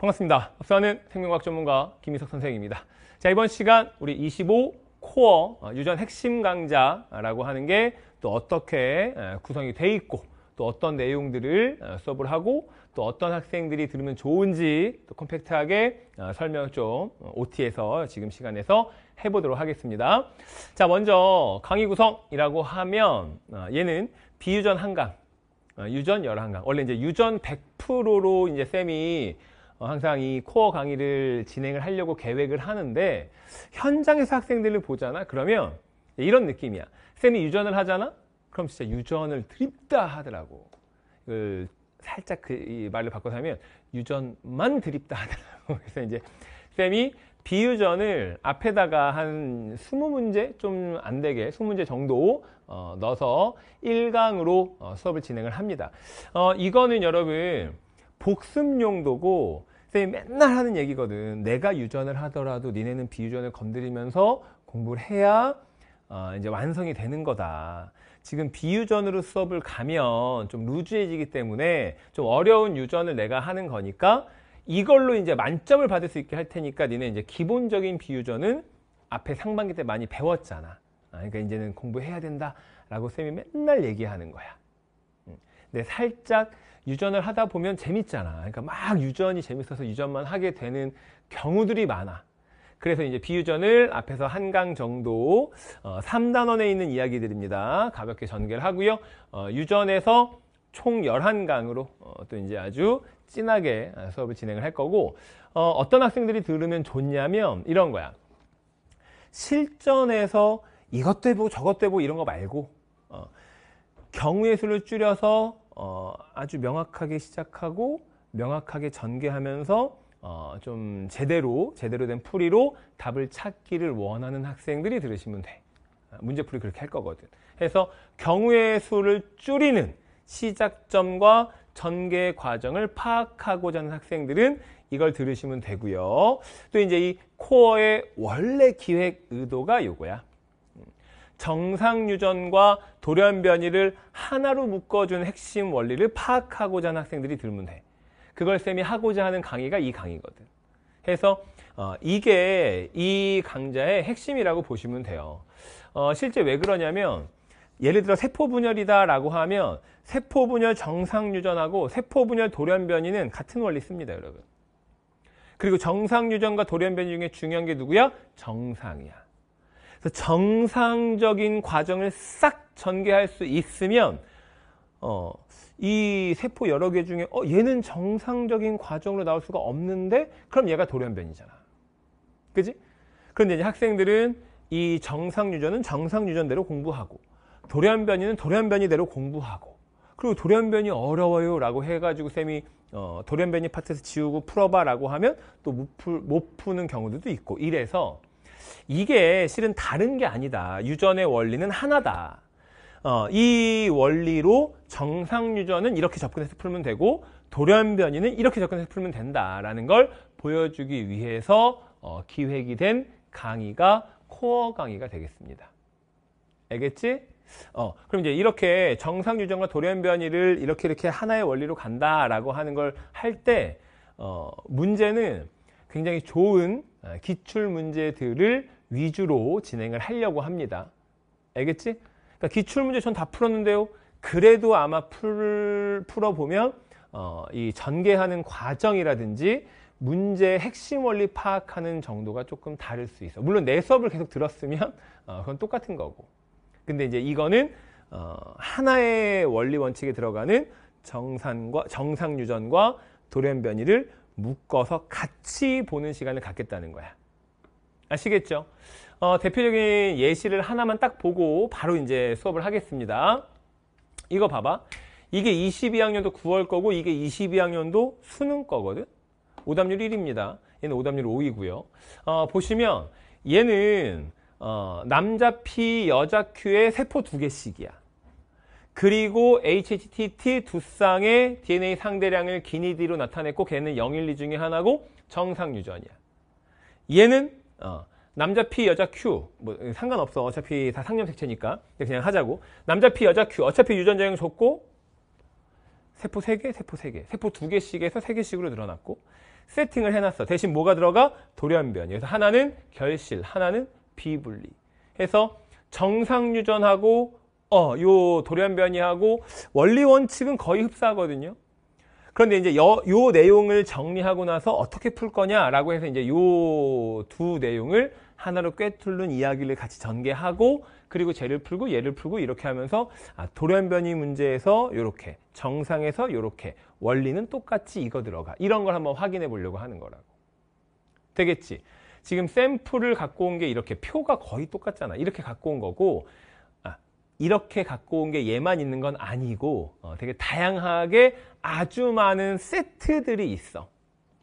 반갑습니다. 박사는 생명과학 전문가 김희석 선생입니다. 자, 이번 시간 우리 25 코어 어, 유전 핵심 강좌라고 하는 게 또 어떻게 구성이 돼 있고 또 어떤 내용들을 어, 수업을 하고 또 어떤 학생들이 들으면 좋은지 또 컴팩트하게 어, 설명 좀 OT에서 지금 시간에서 해보도록 하겠습니다. 자, 먼저 강의 구성이라고 하면 얘는 비유전 한강, 유전 열한강. 원래 이제 유전 100%로 이제 쌤이 어, 항상 이 코어 강의를 진행을 하려고 계획을 하는데 현장에서 학생들을 보잖아 그러면 이런 느낌이야 쌤이 유전을 하잖아 그럼 진짜 유전을 드립다 하더라고 그 살짝 그말을 바꿔서 하면 유전만 드립다 하더라고 그래서 이제 쌤이 비유전을 앞에다가 한 20문제 좀 안 되게 20문제 정도 어, 넣어서 1강으로 어, 수업을 진행을 합니다. 어, 이거는 여러분 복습 용도고 선 쌤이 맨날 하는 얘기거든. 내가 유전을 하더라도 니네는 비유전을 건드리면서 공부를 해야 어, 이제 완성이 되는 거다. 지금 비유전으로 수업을 가면 좀 루즈해지기 때문에 좀 어려운 유전을 내가 하는 거니까 이걸로 이제 만점을 받을 수 있게 할 테니까 니네 이제 기본적인 비유전은 앞에 상반기 때 많이 배웠잖아. 아, 그러니까 이제는 공부해야 된다라고 쌤이 맨날 얘기하는 거야. 네, 살짝 유전을 하다 보면 재밌잖아. 그러니까 막 유전이 재밌어서 유전만 하게 되는 경우들이 많아. 그래서 이제 비유전을 앞에서 한강 정도 어, 3단원에 있는 이야기들입니다. 가볍게 전개를 하고요. 어, 유전에서 총 11강으로 어, 또 이제 아주 진하게 수업을 진행을 할 거고 어, 어떤 학생들이 들으면 좋냐면 이런 거야. 실전에서 이것도 해보고 저것도 해보고 이런 거 말고 어, 경우의 수를 줄여서 어, 아주 명확하게 시작하고 명확하게 전개하면서 어, 좀 제대로 제대로 된 풀이로 답을 찾기를 원하는 학생들이 들으시면 돼. 아, 문제풀이 그렇게 할 거거든. 해서 경우의 수를 줄이는 시작점과 전개 과정을 파악하고자 하는 학생들은 이걸 들으시면 되고요. 또 이제 이 코어의 원래 기획 의도가 요거야. 정상 유전과 돌연 변이를 하나로 묶어준 핵심 원리를 파악하고자 하는 학생들이 들문해 그걸 쌤이 하고자 하는 강의가 이 강의거든. 해서 어, 이게 이 강좌의 핵심이라고 보시면 돼요. 어, 실제 왜 그러냐면 예를 들어 세포 분열이다라고 하면 세포 분열 정상 유전하고 세포 분열 돌연 변이는 같은 원리 씁니다, 여러분. 그리고 정상 유전과 돌연 변이 중에 중요한 게 누구야? 정상이야. 그래서 정상적인 과정을 싹 전개할 수 있으면 어, 이 세포 여러 개 중에 어, 얘는 정상적인 과정으로 나올 수가 없는데 그럼 얘가 돌연변이잖아. 그지? 그런데 이제 학생들은 이 정상 유전은 정상 유전대로 공부하고 돌연변이는 돌연변이대로 공부하고 그리고 돌연변이 어려워요 라고 해가지고 쌤이 어, 돌연변이 파트에서 지우고 풀어봐 라고 하면 또 못 푸는 경우들도 있고 이래서 이게 실은 다른 게 아니다. 유전의 원리는 하나다. 어, 이 원리로 정상 유전은 이렇게 접근해서 풀면 되고 돌연변이는 이렇게 접근해서 풀면 된다라는 걸 보여주기 위해서 어, 기획이 된 강의가 코어 강의가 되겠습니다. 알겠지? 어, 그럼 이제 이렇게 정상 유전과 돌연변이를 이렇게 이렇게 하나의 원리로 간다라고 하는 걸 할때 어, 문제는 굉장히 좋은 어, 기출 문제들을 위주로 진행을 하려고 합니다. 알겠지? 그러니까 기출 문제 전 다 풀었는데요. 그래도 아마 풀, 풀어보면 어, 이 전개하는 과정이라든지 문제의 핵심 원리 파악하는 정도가 조금 다를 수 있어. 물론 내 수업을 계속 들었으면 어, 그건 똑같은 거고. 근데 이제 이거는 어, 하나의 원리 원칙에 들어가는 정산과 정상 유전과 돌연변이를 묶어서 같이 보는 시간을 갖겠다는 거야. 아시겠죠? 어, 대표적인 예시를 하나만 딱 보고 바로 이제 수업을 하겠습니다. 이거 봐봐. 이게 22학년도 9월 거고 이게 22학년도 수능 거거든. 오답률 1입니다. 얘는 오답률 5이고요. 어, 보시면 얘는 어, 남자 피, 여자 큐의 세포 두 개씩이야. 그리고 HTT 두 쌍의 DNA 상대량을 기니디로 나타냈고 걔는 012 중에 하나고 정상 유전이야. 얘는 어, 남자 P 여자 Q 뭐 상관없어 어차피 다 상염색체니까 그냥 하자고 남자 P 여자 Q 어차피 유전자형 좋고 세포 3개 세포 3개 세포 2개씩에서 3개씩으로 늘어났고 세팅을 해놨어 대신 뭐가 들어가 돌연변이 그래서 하나는 결실 하나는 비분리 해서 정상 유전하고 어, 요 돌연변이하고 원리 원칙은 거의 흡사하거든요. 그런데 이제 요, 요 내용을 정리하고 나서 어떻게 풀 거냐라고 해서 이제 요 두 내용을 하나로 꿰뚫는 이야기를 같이 전개하고 그리고 쟤를 풀고 얘를 풀고 이렇게 하면서 아, 돌연변이 문제에서 요렇게 정상에서 요렇게 원리는 똑같이 이거 들어가 이런 걸 한번 확인해 보려고 하는 거라고 되겠지 지금 샘플을 갖고 온 게 이렇게 표가 거의 똑같잖아 이렇게 갖고 온 거고 이렇게 갖고 온 게 얘만 있는 건 아니고 어, 되게 다양하게 아주 많은 세트들이 있어.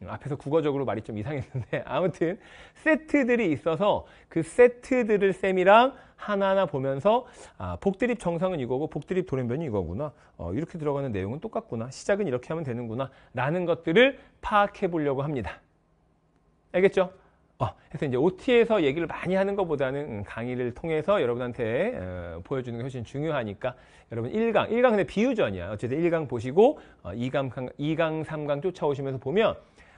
음, 앞에서 국어적으로 말이 좀 이상했는데 아무튼 세트들이 있어서 그 세트들을 쌤이랑 하나하나 보면서 아, 복드립 정상은 이거고 복드립 돌연변이 이거구나 어, 이렇게 들어가는 내용은 똑같구나 시작은 이렇게 하면 되는구나 라는 것들을 파악해 보려고 합니다 알겠죠? 어, 해서 이제 OT에서 얘기를 많이 하는 것보다는 음, 강의를 통해서 여러분한테 어, 보여주는 게 훨씬 중요하니까 여러분 1강, 1강 근데 비유전이야. 어쨌든 1강 보시고 어, 2강, 2강, 3강 쫓아오시면서 보면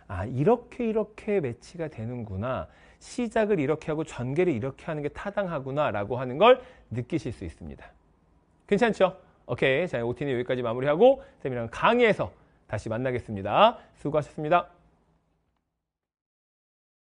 아 이렇게 이렇게 매치가 되는구나. 시작을 이렇게 하고 전개를 이렇게 하는 게 타당하구나 라고 하는 걸 느끼실 수 있습니다. 괜찮죠? 오케이. 자, OT는 여기까지 마무리하고 쌤이랑 강의에서 다시 만나겠습니다. 수고하셨습니다.